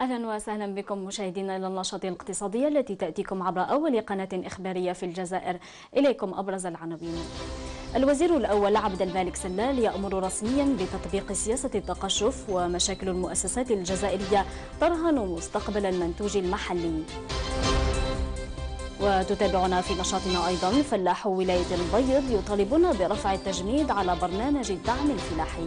أهلا وسهلا بكم مشاهدينا إلى النشاط الاقتصادي التي تأتيكم عبر أول قناة إخبارية في الجزائر إليكم أبرز العناوين الوزير الأول عبد الملك سلال يأمر رسميا بتطبيق سياسة التقشف ومشاكل المؤسسات الجزائرية ترهن مستقبل المنتوج المحلي وتتابعنا في نشاطنا أيضا فلاحو ولاية البيض يطالبون برفع التجميد على برنامج الدعم الفلاحي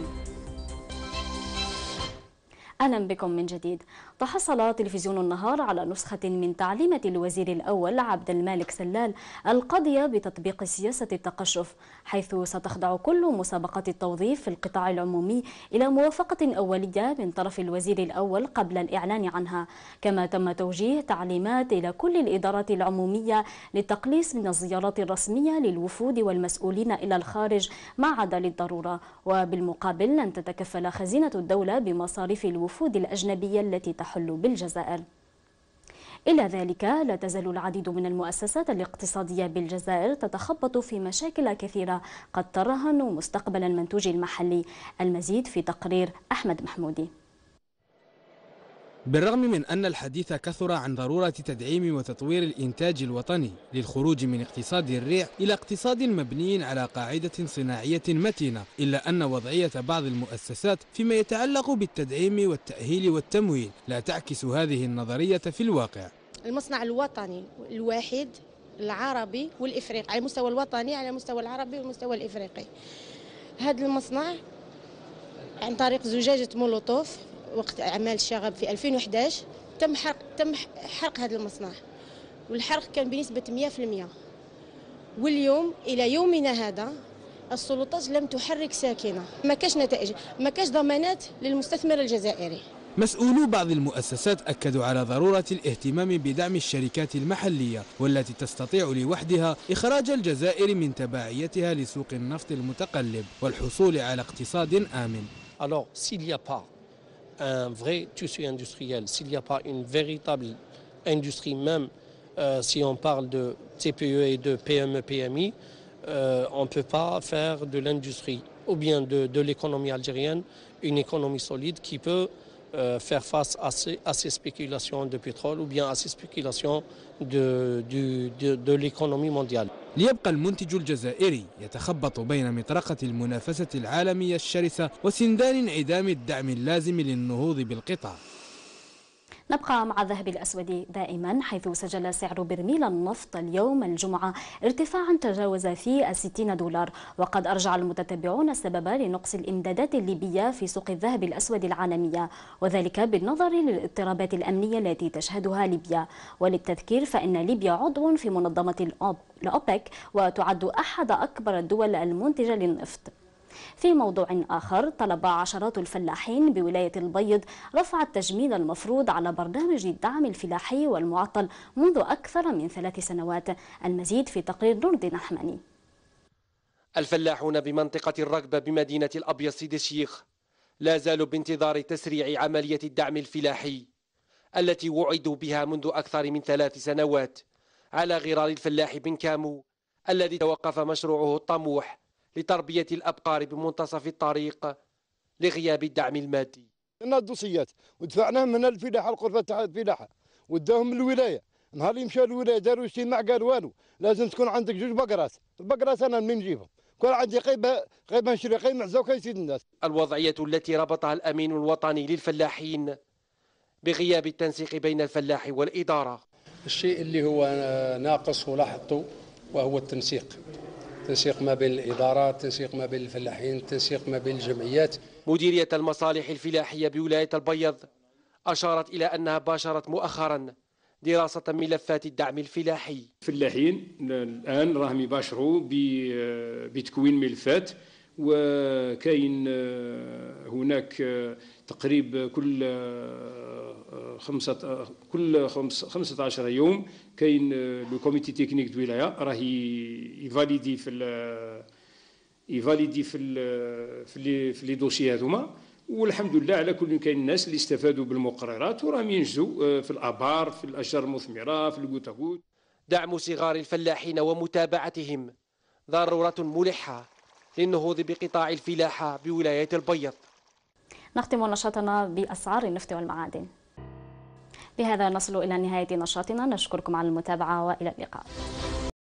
أهلا بكم من جديد تحصل تلفزيون النهار على نسخة من تعليمة الوزير الأول عبد المالك سلال القضية بتطبيق سياسة التقشف حيث ستخضع كل مسابقات التوظيف في القطاع العمومي إلى موافقة أولية من طرف الوزير الأول قبل الإعلان عنها كما تم توجيه تعليمات إلى كل الإدارات العمومية للتقليص من الزيارات الرسمية للوفود والمسؤولين إلى الخارج ما عدا للضرورة وبالمقابل لن تتكفل خزينة الدولة بمصاريف الوفود الوفود الأجنبية التي تحل بالجزائر إلى ذلك لا تزال العديد من المؤسسات الاقتصادية بالجزائر تتخبط في مشاكل كثيرة قد ترهن مستقبل المنتوج المحلي المزيد في تقرير أحمد محمودي بالرغم من أن الحديث كثر عن ضرورة تدعيم وتطوير الإنتاج الوطني للخروج من اقتصاد الريع إلى اقتصاد مبني على قاعدة صناعية متينة إلا أن وضعية بعض المؤسسات فيما يتعلق بالتدعيم والتأهيل والتمويل لا تعكس هذه النظرية في الواقع المصنع الوطني الواحد العربي والإفريقي على المستوى الوطني على المستوى العربي والمستوى الإفريقي هذا المصنع عن طريق زجاجة مولوتوف وقت اعمال الشغب في 2011 تم حرق تم حرق هذا المصنع والحرق كان بنسبه 100% واليوم الى يومنا هذا السلطات لم تحرك ساكنه ما كاش نتائج ما كاش ضمانات للمستثمر الجزائري مسؤولو بعض المؤسسات أكدوا على ضرورة الاهتمام بدعم الشركات المحلية والتي تستطيع لوحدها إخراج الجزائر من تبعيتها لسوق النفط المتقلب والحصول على اقتصاد آمن. Alors, s'il n'y a pas un vrai tissu industriel, s'il n'y a pas une véritable industrie même, euh, si on parle de TPE et de PME, PMI, euh, on ne peut pas faire de l'industrie ou bien de l'économie algérienne une économie solide qui peut Euh, faire face à ces, à ces, spéculations de pétrole ou bien à ces spéculations de, de, de, de l'économie mondiale. ليبقى المنتج الجزائري يتخبط بين مطرقة المنافسة العالمية الشرسة وسندان انعدام الدعم اللازم للنهوض بالقطاع نبقى مع الذهب الأسود دائما حيث سجل سعر برميل النفط اليوم الجمعة ارتفاعا تجاوز فيه الستين دولار وقد أرجع المتتبعون السبب لنقص الإمدادات الليبية في سوق الذهب الأسود العالمية وذلك بالنظر للاضطرابات الأمنية التي تشهدها ليبيا وللتذكير فإن ليبيا عضو في منظمة الأوبك وتعد أحد أكبر الدول المنتجة للنفط في موضوع آخر طلب عشرات الفلاحين بولاية البيض رفع التجميل المفروض على برنامج الدعم الفلاحي والمعطل منذ أكثر من ثلاث سنوات المزيد في تقرير نور الدين أحماني الفلاحون بمنطقة الرقبة بمدينة الأبيض سيد الشيخ لا زالوا بانتظار تسريع عملية الدعم الفلاحي التي وعدوا بها منذ أكثر من ثلاث سنوات على غرار الفلاح بن كامو الذي توقف مشروعه الطموح لتربية الأبقار بمنتصف الطريق لغياب الدعم المادي لنا الدوسيات ودفعناهم من الفلاحة القرفة تاع الفلاحة وداهم الولاية نهار اللي مشى الولاية داروا اجتماع قال والو لازم تكون عندك جوج بقرات البقرات أنا من نجيبهم كان عندي قيبة قيبة نشري قيبة عزوكا وكيسيد الناس الوضعية التي ربطها الأمين الوطني للفلاحين بغياب التنسيق بين الفلاح والإدارة الشيء اللي هو ناقص ولاحظته وهو التنسيق تنسيق ما بين الادارات تنسيق ما بين الفلاحين تنسيق ما بين الجمعيات مديريه المصالح الفلاحيه بولايه البيض اشارت الى انها باشرت مؤخرا دراسة ملفات الدعم الفلاحي الفلاحين الآن راهم يباشروا بتكوين ملفات وكاين آه، هناك آه، تقريب كل آه، خمسة كل خمس 15 يوم كاين لو كوميتي تكنيك دو ولايه راه يفاليدي في يفاليدي في ال في لي في لي دوسي هذوما والحمد لله على كل كاين الناس اللي استفادوا بالمقررات وراهم ينجزوا في الابار في الاشجار المثمره في الكوتاكوت دعم صغار الفلاحين ومتابعتهم ضروره ملحه للنهوض بقطاع الفلاحة بولاية البيض نختم نشاطنا بأسعار النفط والمعادن بهذا نصل إلى نهاية نشاطنا نشكركم على المتابعة وإلى اللقاء